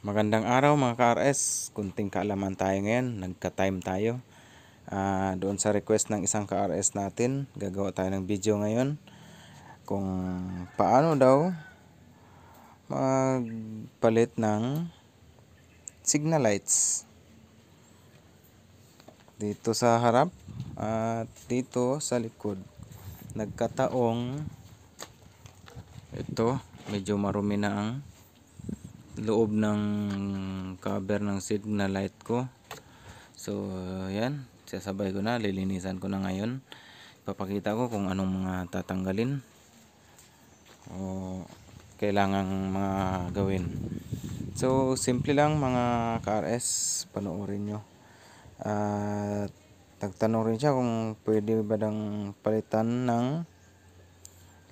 Magandang araw mga ka-RS. Kunting kaalaman tayo ngayon. Nagka-time tayo. Uh, doon sa request ng isang ka-RS natin, gagawa tayo ng video ngayon kung paano daw magpalit ng signal lights dito sa harap at dito sa likod nagkataong ito medyo marumi na ang loob ng cover ng signal light ko so yan sasabay ko na lilinisan ko na ngayon papakita ko kung anong mga tatanggalin o kailangang mga gawin so simple lang mga KRS panoorin nyo at nagtanong rin siya kung pwede ba dang palitan ng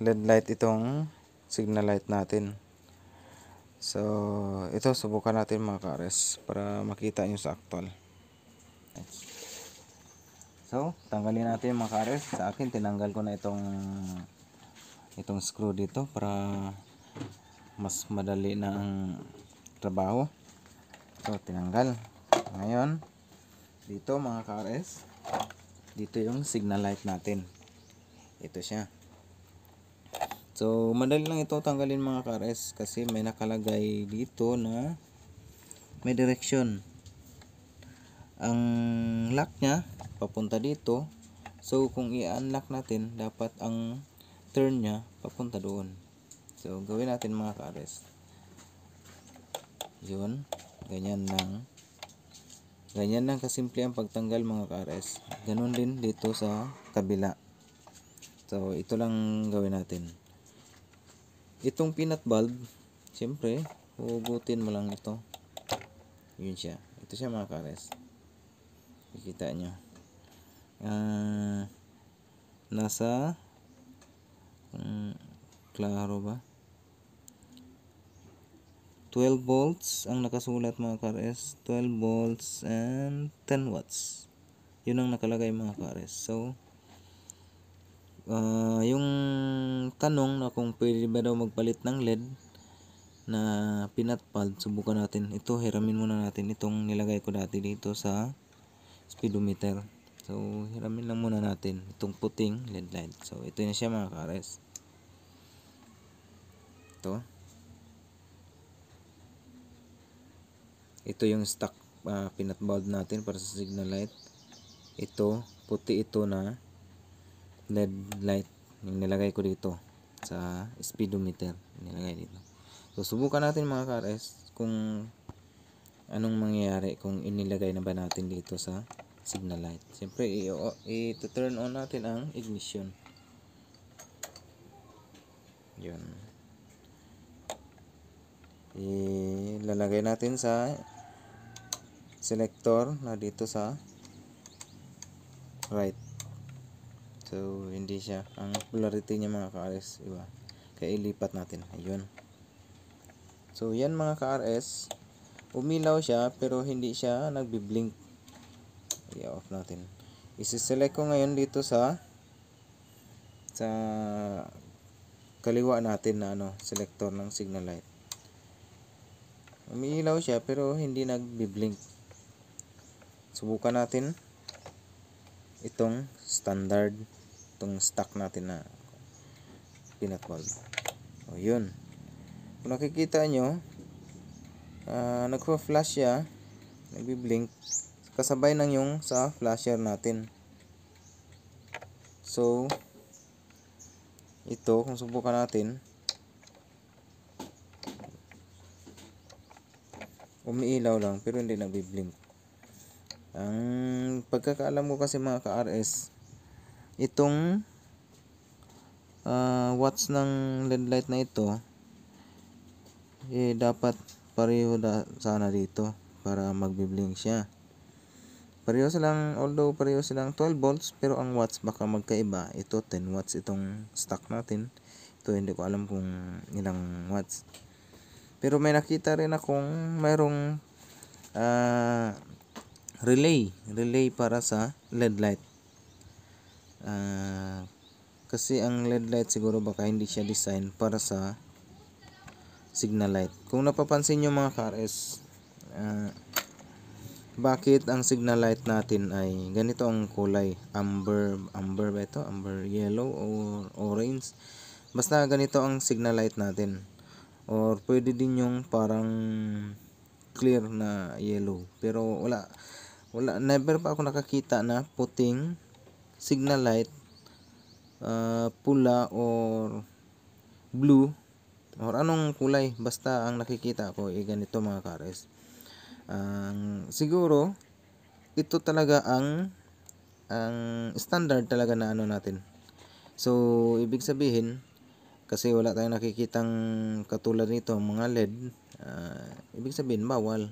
LED light itong signal light natin So, ito subukan natin mga kares para makita nyo sa actual. So, tanggalin natin mga kares. Sa akin, tinanggal ko na itong itong screw dito para mas madali na ang trabaho. So, tinanggal. Ngayon, dito mga kares, dito yung signal light natin. Ito siya. So, madali lang ito tanggalin mga kares kasi may nakalagay dito na may direction. Ang lock niya, papunta dito. So, kung i-unlock natin, dapat ang turn niya papunta doon. So, gawin natin mga kares. Yun. Ganyan lang. Ganyan lang kasimple ang pagtanggal mga kares. Ganun din dito sa kabila. So, ito lang gawin natin. Itong peanut bulb, siyempre, hugutin mo lang ito. Yun siya. Ito siya mga kares. Kikita nyo. Uh, nasa um, klaro ba? 12 volts ang nakasulat mga kares 12 volts and 10 watts yun ang nakalagay mga kares so uh, yung tanong na kung pwede ba daw magpalit ng LED na peanut pulp, subukan natin. Ito, hiramin muna natin itong nilagay ko dati dito sa speedometer. So, hiramin lang muna natin itong puting LED light. So, ito na siya mga kares. Ito. Ito yung stock uh, peanut bulb natin para sa signal light. Ito, puti ito na LED light yung nilagay ko dito sa speedometer nilagay dito so subukan natin mga ka kung anong mangyayari kung inilagay na ba natin dito sa signal light siyempre i-turn on natin ang ignition yun ilalagay natin sa selector na dito sa right So, hindi siya. Ang polarity niya mga ka-RS, iba. Kaya ilipat natin. Ayun. So, yan mga ka-RS. Umilaw siya, pero hindi siya nagbiblink. I-off natin. Isi-select ko ngayon dito sa sa kaliwa natin na ano, selector ng signal light. Umilaw siya, pero hindi nagbiblink. Subukan natin itong standard itong stock natin na peanut valve o yun kung nakikita nyo uh, ah, nagpa-flash siya nagbi-blink kasabay ng yung sa flasher natin so ito kung subukan natin umiilaw lang pero hindi nagbi-blink ang pagkakaalam ko kasi mga ka-RS itong uh, watts ng LED light na ito eh dapat pareho da sana dito para magbiblink siya. Pareho silang, although pareho silang 12 volts, pero ang watts baka magkaiba. Ito 10 watts itong stock natin. Ito hindi ko alam kung ilang watts. Pero may nakita rin akong mayroong uh, ah, relay. Relay para sa LED light uh, kasi ang LED light siguro baka hindi siya design para sa signal light kung napapansin nyo mga car is uh, ah, bakit ang signal light natin ay ganito ang kulay amber amber ba ito amber yellow or orange basta ganito ang signal light natin or pwede din yung parang clear na yellow pero wala wala never pa ako nakakita na puting signal light uh, pula or blue or anong kulay basta ang nakikita ko ay ganito mga kares ang um, siguro ito talaga ang ang standard talaga na ano natin so ibig sabihin kasi wala tayong nakikitang katulad nito mga led uh, ibig sabihin bawal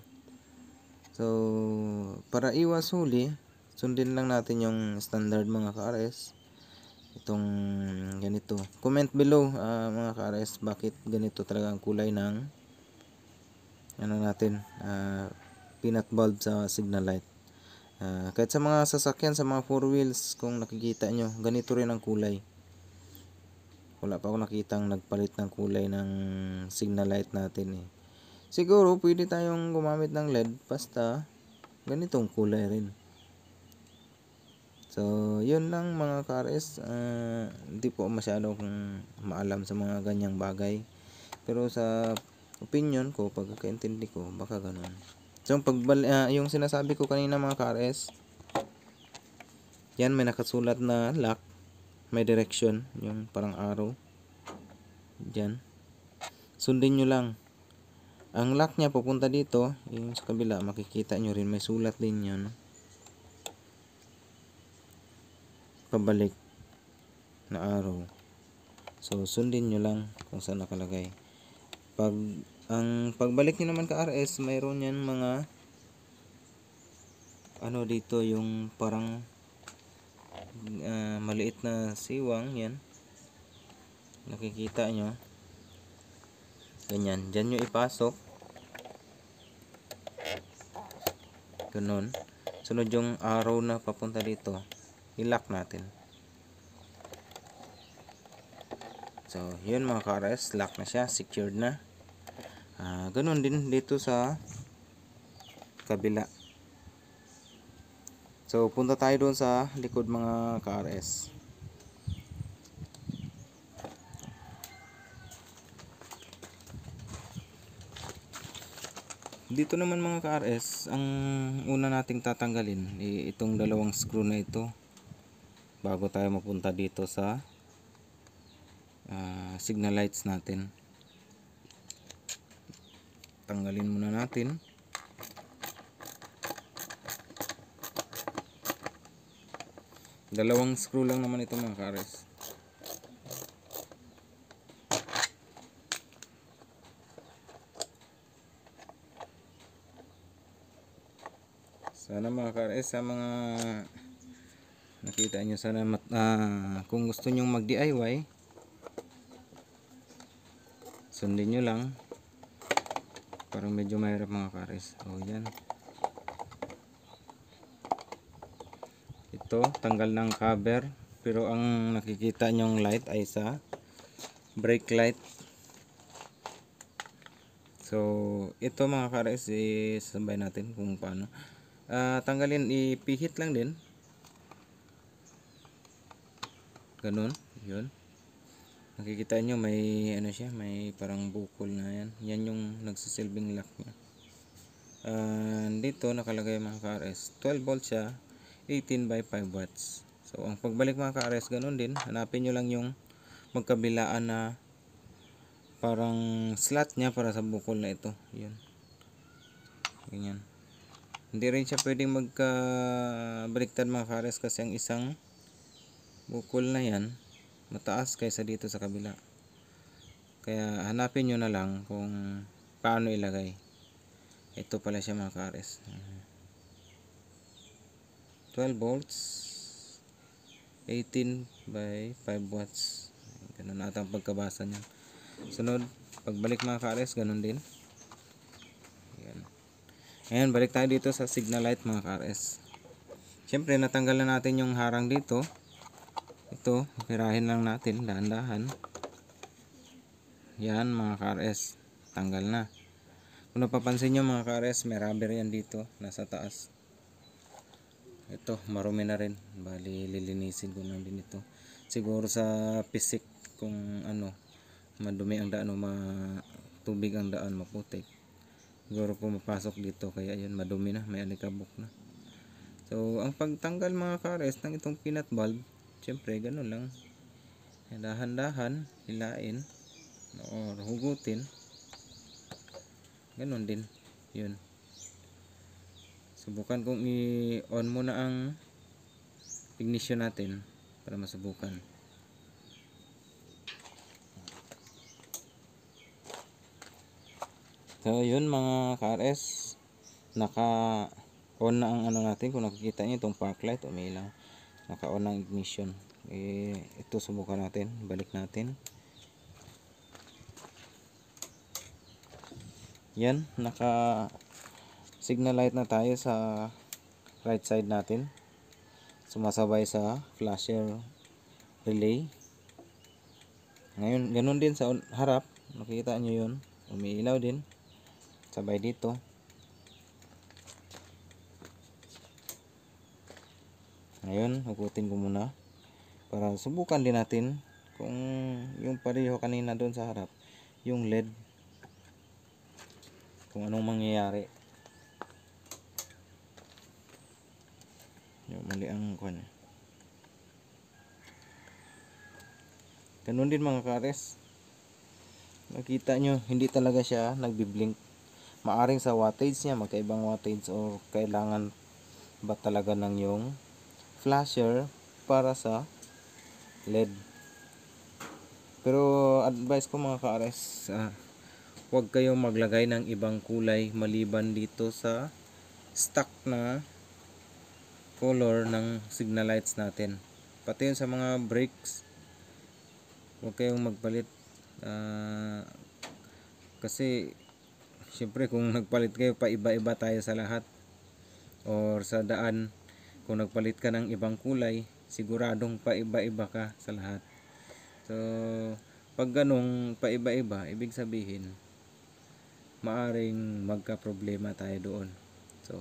so para iwas huli Sundin lang natin yung standard mga kares Itong ganito. Comment below uh, mga kares bakit ganito talaga ang kulay ng ano natin uh, peanut bulb sa signal light. Uh, kahit sa mga sasakyan, sa mga four wheels, kung nakikita nyo, ganito rin ang kulay. Wala pa ako nakitang nagpalit ng kulay ng signal light natin eh. Siguro, pwede tayong gumamit ng LED basta ganitong kulay rin. So, yun lang mga kares. Uh, hindi po masyado kung maalam sa mga ganyang bagay. Pero sa opinion ko, pagkakaintindi ko, baka ganun. So, yung, pagbal uh, yung sinasabi ko kanina mga kares, yan may nakasulat na lock. May direction, yung parang arrow. Diyan. Sundin nyo lang. Ang lock niya pupunta dito, yung sa kabila, makikita nyo rin, may sulat din yun. No? pabalik na araw. So, sundin nyo lang kung saan nakalagay. Pag, ang pagbalik nyo naman ka RS, mayroon yan mga ano dito yung parang uh, maliit na siwang yan. Nakikita nyo. Ganyan. Diyan nyo ipasok. Ganun. Sunod yung araw na papunta dito i-lock natin so yun mga kares lock na siya secured na uh, ganun din dito sa kabila so punta tayo doon sa likod mga kares dito naman mga KRS ang una nating tatanggalin eh, itong dalawang screw na ito bago tayo mapunta dito sa uh, signal lights natin tanggalin muna natin dalawang screw lang naman ito mga kares sana mga kares sa mga nakita nyo sana mat, ah, kung gusto nyong mag DIY sundin nyo lang parang medyo mahirap mga kares o oh, yan ito tanggal ng cover pero ang nakikita nyong light ay sa brake light so ito mga kares eh, sabay natin kung paano uh, tanggalin ipihit lang din ganun yun nakikita nyo may ano siya may parang bukol na yan yan yung nagsisilbing lock nya uh, dito nakalagay mga ka-RS 12 volts siya 18 by 5 watts so ang pagbalik mga ka-RS ganun din hanapin nyo lang yung magkabilaan na parang slot nya para sa bukol na ito yun ganyan hindi rin siya pwedeng magka baliktad mga ka-RS kasi ang isang bukol na yan mataas kaysa dito sa kabila kaya hanapin nyo na lang kung paano ilagay ito pala siya mga kares 12 volts 18 by 5 watts ganun ata ang pagkabasa niya sunod pagbalik mga kares ganun din Ayan. Ayan, balik tayo dito sa signal light mga kares syempre natanggal na natin yung harang dito ito pirahin lang natin dahan-dahan yan mga kares tanggal na kung napapansin nyo mga kares may rubber yan dito nasa taas ito marumi na rin bali lilinisin ko lang din ito siguro sa pisik kung ano madumi ang daan o matubig ang daan maputik siguro pumapasok dito kaya yan madumi na may alikabok na so ang pagtanggal mga kares ng itong pinat bulb Siyempre, ganun lang. Dahan-dahan, hilain, or hugutin. Ganun din. Yun. Subukan kong i-on muna ang ignition natin para masubukan. So, yun mga KRS. Naka-on na ang ano natin. Kung nakikita nyo itong park light, umilaw naka-on ang ignition eh, ito subukan natin balik natin yan naka signal light na tayo sa right side natin sumasabay sa flasher relay ngayon ganun din sa harap nakikita nyo yun umiilaw din sabay dito Ngayon, hugutin ko muna para subukan din natin kung yung pareho kanina doon sa harap, yung LED kung anong mangyayari. Yung mali ang kuan. Ganun din mga kares. Nakita nyo, hindi talaga siya nagbiblink. Maaring sa wattage niya, magkaibang wattage or kailangan ba talaga ng yung flasher para sa LED. Pero advice ko mga ka-RS, uh, ah, huwag kayong maglagay ng ibang kulay maliban dito sa stock na color ng signal lights natin. Pati yun sa mga brakes, huwag kayong magpalit. Uh, kasi syempre kung nagpalit kayo pa iba-iba tayo sa lahat or sa daan kung nagpalit ka ng ibang kulay siguradong paiba-iba ka sa lahat so pag ganong paiba-iba ibig sabihin maaring magka problema tayo doon so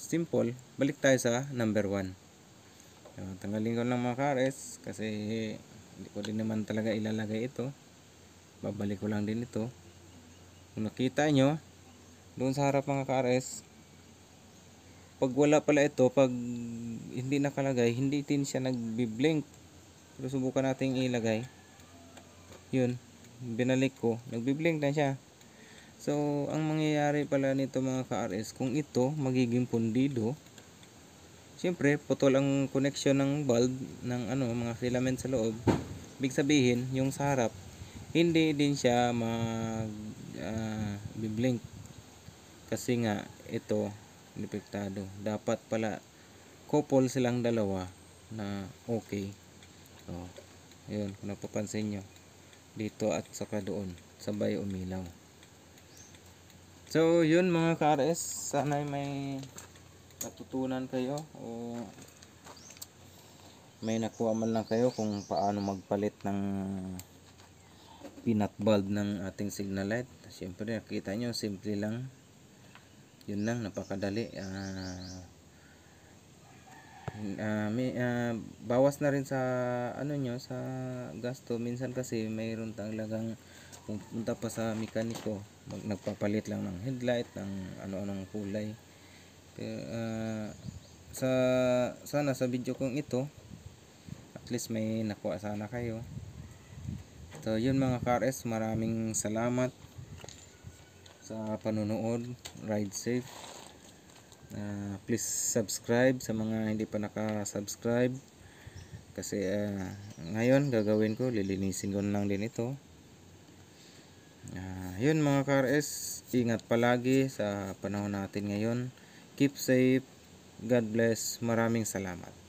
simple balik tayo sa number 1 So, tanggalin ko lang mga kares kasi hindi ko din naman talaga ilalagay ito. Babalik ko lang din ito. Kung nakita nyo, doon sa harap mga kares, pag wala pala ito, pag hindi nakalagay, hindi din siya nagbi-blink. Pero subukan natin ilagay. Yun, binalik ko, nagbi-blink na siya. So, ang mangyayari pala nito mga ka-RS, kung ito magiging pundido, syempre putol ang connection ng bulb ng ano, mga filament sa loob. Big sabihin, yung sa harap, hindi din siya mag uh, ah, blink kasi nga ito lipektado. Dapat pala couple silang dalawa na okay. So, oh, ayun, kung napapansin nyo, dito at saka doon, sabay umilaw. So, yun mga ka-RS, sana may natutunan kayo o may nakuha man lang kayo kung paano magpalit ng pinat bulb ng ating signal light. Siyempre, nakita nyo, simple lang yun lang napakadali uh, ah, uh, ah, may, uh, bawas na rin sa ano nyo sa gasto minsan kasi mayroon talagang pumunta pa sa mekaniko mag, nagpapalit lang ng headlight ng ano-anong kulay pero uh, ah, sa sana sa video kong ito at least may nakuha sana kayo so yun mga kares maraming salamat sa panonood. Ride safe. Uh, please subscribe sa mga hindi pa naka-subscribe. Kasi uh, ngayon gagawin ko, lilinisin ko lang din ito. Uh, yun mga car rs ingat palagi sa panahon natin ngayon. Keep safe. God bless. Maraming salamat.